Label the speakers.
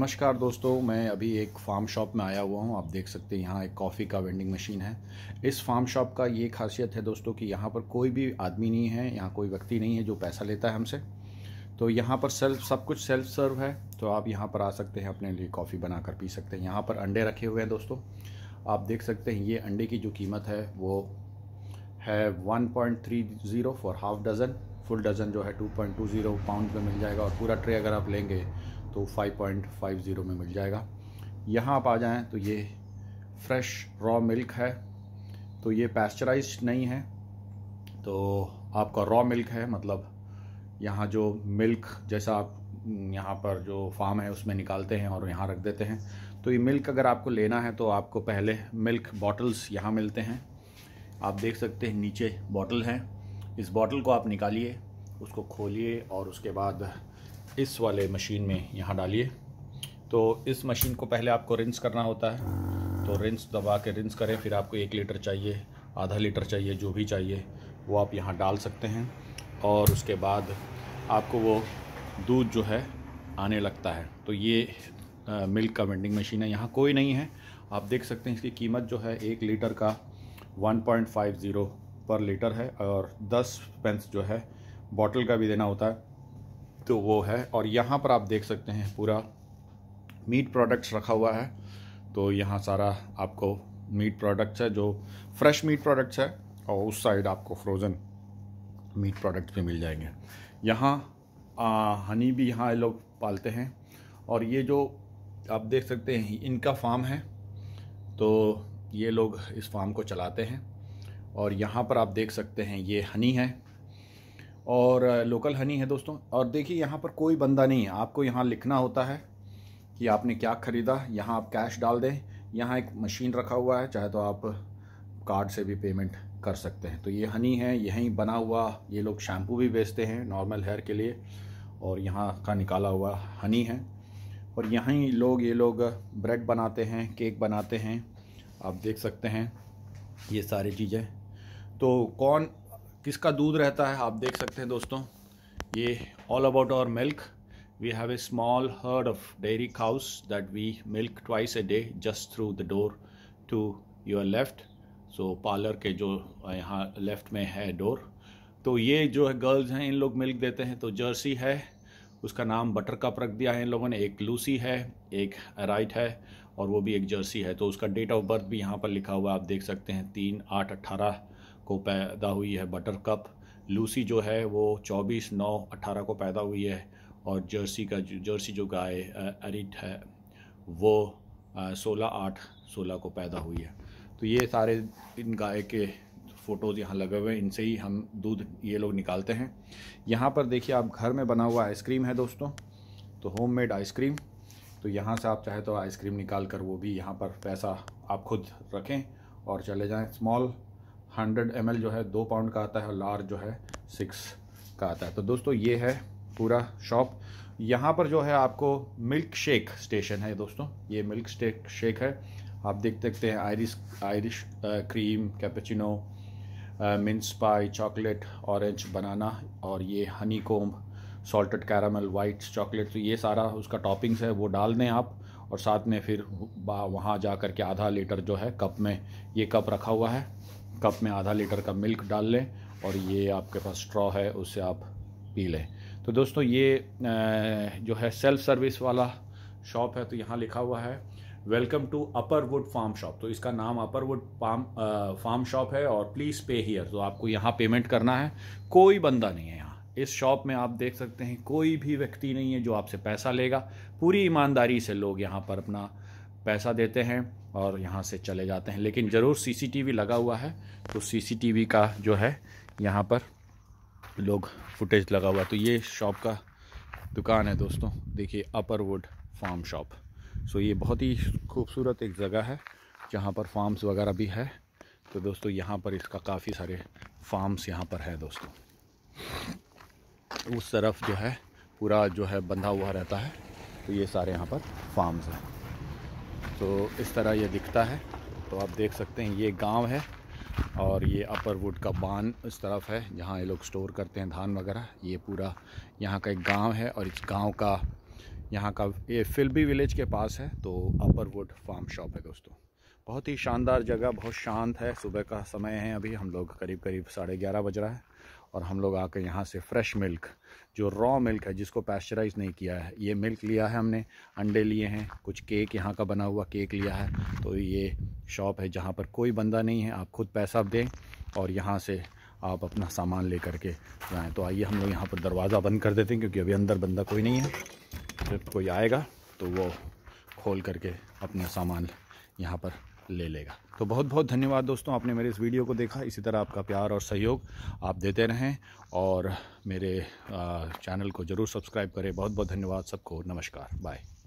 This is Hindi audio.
Speaker 1: नमस्कार दोस्तों मैं अभी एक फार्म शॉप में आया हुआ हूँ आप देख सकते हैं यहाँ एक कॉफ़ी का वेंडिंग मशीन है इस फार्म शॉप का ये खासियत है दोस्तों कि यहाँ पर कोई भी आदमी नहीं है यहाँ कोई व्यक्ति नहीं है जो पैसा लेता है हमसे तो यहाँ पर सेल्फ सब कुछ सेल्फ सर्व है तो आप यहाँ पर आ सकते हैं अपने लिए कॉफ़ी बना कर पी सकते हैं यहाँ पर अंडे रखे हुए हैं दोस्तों आप देख सकते हैं ये अंडे की जो कीमत है वो है one point three zero for half dozen full dozen जो है two point two zero pound में मिल जाएगा और पूरा ट्रे अगर आप लेंगे तो 5.50 में मिल जाएगा यहाँ आप आ जाएँ तो ये फ्रेश रॉ मिल्क है तो ये पैस्चराइज नहीं है तो आपका रॉ मिल्क है मतलब यहाँ जो मिल्क जैसा आप यहाँ पर जो फार्म है उसमें निकालते हैं और यहाँ रख देते हैं तो ये मिल्क अगर आपको लेना है तो आपको पहले मिल्क बॉटल्स यहाँ मिलते हैं आप देख सकते हैं नीचे बॉटल हैं इस बॉटल को आप निकालिए उसको खोलिए और उसके बाद इस वाले मशीन में यहाँ डालिए तो इस मशीन को पहले आपको रिंस करना होता है तो रिंस दबा के रिंस करें फिर आपको एक लीटर चाहिए आधा लीटर चाहिए जो भी चाहिए वो आप यहाँ डाल सकते हैं और उसके बाद आपको वो दूध जो है आने लगता है तो ये मिल्क का वेंडिंग मशीन है यहाँ कोई नहीं है आप देख सकते हैं इसकी कीमत जो है एक लीटर का 1.50 पर लीटर है और 10 पेंस जो है बॉटल का भी देना होता है तो वो है और यहाँ पर आप देख सकते हैं पूरा मीट प्रोडक्ट्स रखा हुआ है तो यहाँ सारा आपको मीट प्रोडक्ट्स है जो फ्रेश मीट प्रोडक्ट्स है और उस साइड आपको फ्रोज़न मीट प्रोडक्ट्स भी मिल जाएंगे यहाँ हनी भी यहाँ लोग पालते हैं और ये जो आप देख सकते हैं इनका फार्म है तो ये लोग इस फार्म को चलाते हैं और यहाँ पर आप देख सकते हैं ये हनी है और लोकल हनी है दोस्तों और देखिए यहाँ पर कोई बंदा नहीं है आपको यहाँ लिखना होता है कि आपने क्या ख़रीदा यहाँ आप कैश डाल दें यहाँ एक मशीन रखा हुआ है चाहे तो आप कार्ड से भी पेमेंट कर सकते हैं तो ये हनी है यहीं बना हुआ ये लोग शैम्पू भी बेचते हैं नॉर्मल हेयर के लिए और यहाँ का निकाला हुआ हनी है और यहीं लोग ये लोग ब्रेड बनाते हैं केक बनाते हैं आप देख सकते हैं ये सारी चीज़ें तो कौन किसका दूध रहता है आप देख सकते हैं दोस्तों ये all about our milk we have a small herd of dairy house that we milk twice a day just through the door to your left so parlour के जो यहाँ लेफ्ट में है डोर तो ये जो है गर्ल्स हैं इन लोग मिल्क देते हैं तो जर्सी है उसका नाम बटर कप रख दिया है इन लोगों ने एक लूसी है एक राइट है और वो भी एक जर्सी है तो उसका डेट ऑफ बर्थ भी यहाँ पर लिखा हुआ है आप देख सकते हैं तीन आठ अट्ठारह को पैदा हुई है बटर कप लूसी जो है वो 24 नौ 18 को पैदा हुई है और जर्सी का जर्सी जो गाय एरिट है वो सोलह आठ सोलह को पैदा हुई है तो ये सारे इन गाय के फ़ोटोज़ यहाँ लगे हुए हैं इनसे ही हम दूध ये लोग निकालते हैं यहाँ पर देखिए आप घर में बना हुआ आइसक्रीम है दोस्तों तो मेड आइसक्रीम तो यहाँ से आप चाहे तो आइसक्रीम निकाल कर वो भी यहाँ पर पैसा आप खुद रखें और चले जाएं स्मॉल हंड्रेड एम जो है दो पाउंड का आता है और लार्ज जो है सिक्स का आता है तो दोस्तों ये है पूरा शॉप यहाँ पर जो है आपको मिल्क शेक स्टेशन है दोस्तों ये मिल्क स्टेक शेक है आप देख सकते हैं Irish Irish cream cappuccino mince pie chocolate orange banana और ये honeycomb salted caramel white chocolate तो ये सारा उसका टॉपिंग्स है वो डाल दें आप और साथ में फिर वहाँ जा कर के आधा लीटर जो है कप में ये कप रखा हुआ है कप में आधा लीटर का मिल्क डाल लें और ये आपके पास स्ट्रॉ है उससे आप पी लें तो दोस्तों ये जो है सेल्फ सर्विस वाला शॉप है तो यहाँ लिखा हुआ है welcome to Upper Wood Farm Shop तो इसका नाम Upper Wood Farm Farm Shop है और प्लीज़ पे हियर तो आपको यहाँ पेमेंट करना है कोई बंदा नहीं है यहाँ इस शॉप में आप देख सकते हैं कोई भी व्यक्ति नहीं है जो आपसे पैसा लेगा पूरी ईमानदारी से लोग यहाँ पर अपना पैसा देते हैं और यहाँ से चले जाते हैं लेकिन ज़रूर सीसीटीवी लगा हुआ है तो सीसीटीवी का जो है यहाँ पर लोग फुटेज लगा हुआ है तो ये शॉप का दुकान है दोस्तों देखिए Upper Wood Farm Shop so ये बहुत ही खूबसूरत एक जगह है जहाँ पर फार्म्स वगैरह भी है तो दोस्तों यहाँ पर इसका काफ़ी सारे फार्म्स यहाँ पर है दोस्तों उस तरफ जो है पूरा जो है बंधा हुआ रहता है तो ये सारे यहाँ पर फार्म्स हैं तो इस तरह ये दिखता है तो आप देख सकते हैं ये गांव है और ये अपर वुड का बान इस तरफ है जहाँ ये लोग स्टोर करते हैं धान वगैरह ये पूरा यहाँ का एक गांव है और इस गांव का यहाँ का ये फिल्बी विलेज के पास है तो अपर वुड फार्म शॉप है दोस्तों बहुत ही शानदार जगह बहुत शांत है सुबह का समय है अभी हम लोग करीब करीब साढ़े ग्यारह बज रहा है और हम लोग आकर यहाँ से फ्रेश मिल्क जो रॉ मिल्क है जिसको पैस्चराइज नहीं किया है ये मिल्क लिया है हमने अंडे लिए हैं कुछ केक यहाँ का बना हुआ केक लिया है तो ये शॉप है जहाँ पर कोई बंदा नहीं है आप खुद पैसा दें और यहाँ से आप अपना सामान ले करके जाएँ तो आइए हम लोग यहाँ पर दरवाज़ा बंद कर देते हैं क्योंकि अभी अंदर बंदा कोई नहीं है जब कोई आएगा तो वो खोल करके अपना सामान यहाँ पर ले लेगा तो बहुत बहुत धन्यवाद दोस्तों आपने मेरे इस वीडियो को देखा इसी तरह आपका प्यार और सहयोग आप देते रहें और मेरे चैनल को ज़रूर सब्सक्राइब करें बहुत बहुत धन्यवाद सबको नमस्कार बाय